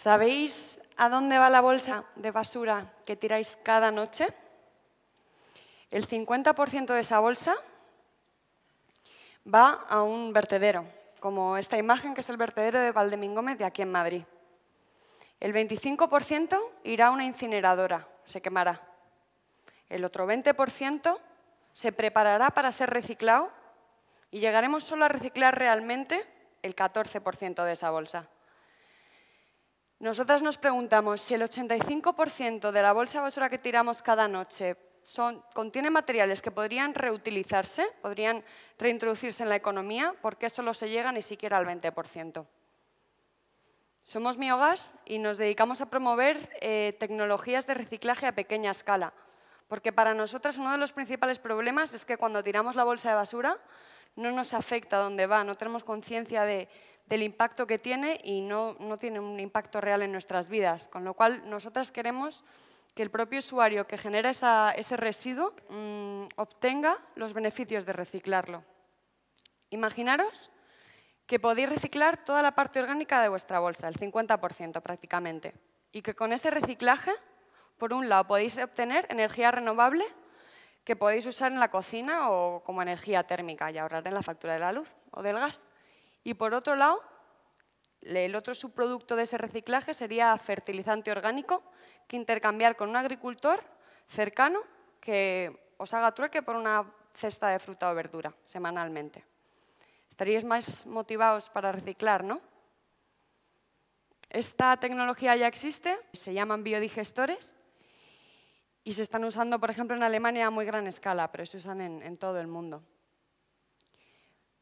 ¿Sabéis a dónde va la bolsa de basura que tiráis cada noche? El 50% de esa bolsa va a un vertedero, como esta imagen que es el vertedero de Valdemingómez de aquí en Madrid. El 25% irá a una incineradora, se quemará. El otro 20% se preparará para ser reciclado y llegaremos solo a reciclar realmente el 14% de esa bolsa. Nosotras nos preguntamos si el 85% de la bolsa de basura que tiramos cada noche contiene materiales que podrían reutilizarse, podrían reintroducirse en la economía, porque solo se llega ni siquiera al 20%? Somos Miogas y nos dedicamos a promover eh, tecnologías de reciclaje a pequeña escala, porque para nosotras uno de los principales problemas es que cuando tiramos la bolsa de basura no nos afecta dónde va, no tenemos conciencia del impacto que tiene y no, tiene un impacto real en nuestras vidas. Con lo cual, nosotras queremos que el propio usuario que genera ese residuo mm, obtenga los beneficios de reciclarlo. Imaginaros que podéis reciclar toda la parte orgánica de vuestra bolsa, el 50% prácticamente, y que con ese reciclaje, por un lado, podéis obtener energía renovable que podéis usar en la cocina o como energía térmica y ahorrar en la factura de la luz o del gas. Y por otro lado, el otro subproducto de ese reciclaje sería fertilizante orgánico que intercambiar con un agricultor cercano que os haga trueque por una cesta de fruta o verdura semanalmente. Estaríais más motivados para reciclar, ¿no? Esta tecnología ya existe, se llaman biodigestores y se están usando, por ejemplo, en Alemania a muy gran escala, pero se usan en, todo el mundo.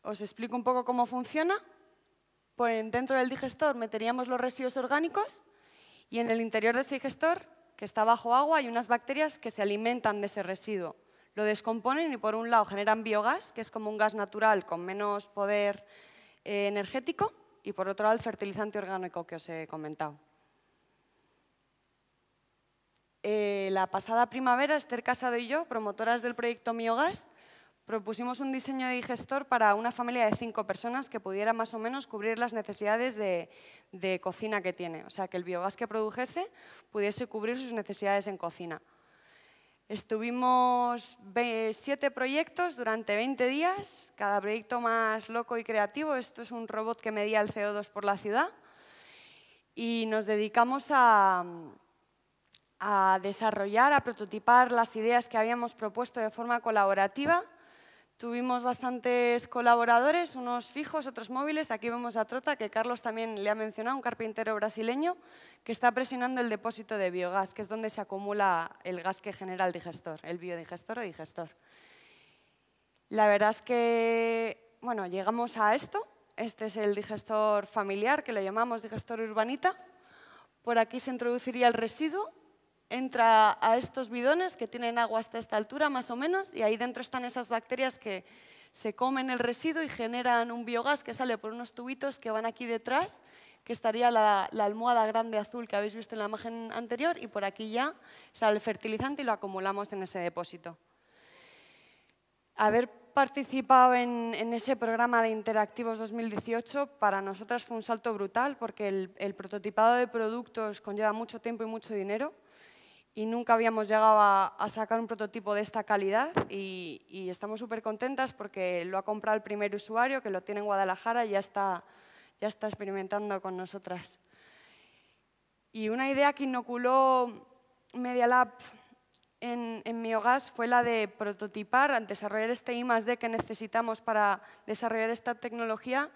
Os explico un poco cómo funciona. Pues dentro del digestor meteríamos los residuos orgánicos y en el interior de ese digestor, que está bajo agua, hay unas bacterias que se alimentan de ese residuo. Lo descomponen y por un lado generan biogás, que es como un gas natural con menos poder eh, energético, y por otro lado el fertilizante orgánico que os he comentado. Eh, la pasada primavera, Esther Casado y yo, promotoras del proyecto Miogas, propusimos un diseño de digestor para una familia de cinco personas que pudiera más o menos cubrir las necesidades de, de cocina que tiene. O sea, que el biogás que produjese pudiese cubrir sus necesidades en cocina. Estuvimos siete proyectos durante 20 días, cada proyecto más loco y creativo. Esto es un robot que medía el CO2 por la ciudad. Y nos dedicamos a, a desarrollar, a prototipar las ideas que habíamos propuesto de forma colaborativa. Tuvimos bastantes colaboradores, unos fijos, otros móviles. Aquí vemos a Trota, que Carlos también le ha mencionado, un carpintero brasileño, que está presionando el depósito de biogás, que es donde se acumula el gas que genera el digestor, el biodigestor o digestor. La verdad es que, bueno, llegamos a esto. Este es el digestor familiar, que lo llamamos digestor urbanita. Por aquí se introduciría el residuo, entra a estos bidones que tienen agua hasta esta altura más o menos y ahí dentro están esas bacterias que se comen el residuo y generan un biogás que sale por unos tubitos que van aquí detrás, que estaría la, almohada grande azul que habéis visto en la imagen anterior y por aquí ya sale el fertilizante y lo acumulamos en ese depósito. Haber participado en, ese programa de Interactivos 2018 para nosotras fue un salto brutal porque el prototipado de productos conlleva mucho tiempo y mucho dinero y nunca habíamos llegado a, sacar un prototipo de esta calidad y, estamos súper contentas porque lo ha comprado el primer usuario que lo tiene en Guadalajara y ya está, ya está experimentando con nosotras. Y una idea que inoculó Media Lab en, Miogas fue la de prototipar, desarrollar este I más D que necesitamos para desarrollar esta tecnología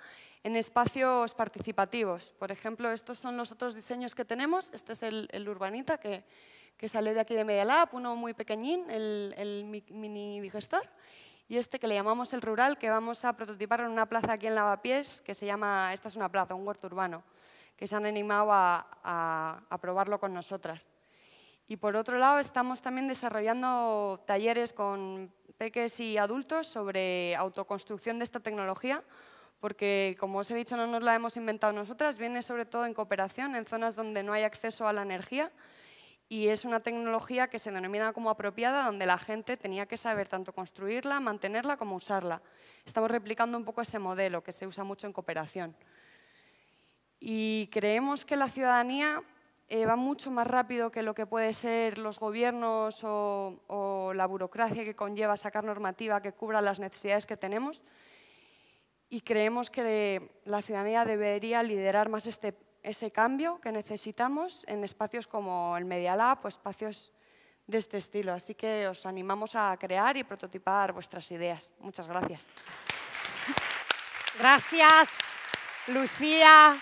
en espacios participativos. Por ejemplo, estos son los otros diseños que tenemos. Este es el, el urbanita que, que sale de aquí de Media Lab, uno muy pequeñín, el, el mini digestor, y este que le llamamos el rural, que vamos a prototipar en una plaza aquí en Lavapiés, que se llama, esta es una plaza, un huerto urbano, que se han animado a, a, a probarlo con nosotras. Y por otro lado, estamos también desarrollando talleres con peques y adultos sobre autoconstrucción de esta tecnología, porque, como os he dicho, no nos la hemos inventado nosotras, viene sobre todo en cooperación, en zonas donde no hay acceso a la energía, y es una tecnología que se denomina como apropiada, donde la gente tenía que saber tanto construirla, mantenerla como usarla. Estamos replicando un poco ese modelo que se usa mucho en cooperación. Y creemos que la ciudadanía eh, va mucho más rápido que lo que puede ser los gobiernos o, o la burocracia que conlleva sacar normativa que cubra las necesidades que tenemos. Y creemos que la ciudadanía debería liderar más este ese cambio que necesitamos en espacios como el Media Lab o espacios de este estilo. Así que os animamos a crear y prototipar vuestras ideas. Muchas gracias. Gracias, Lucía.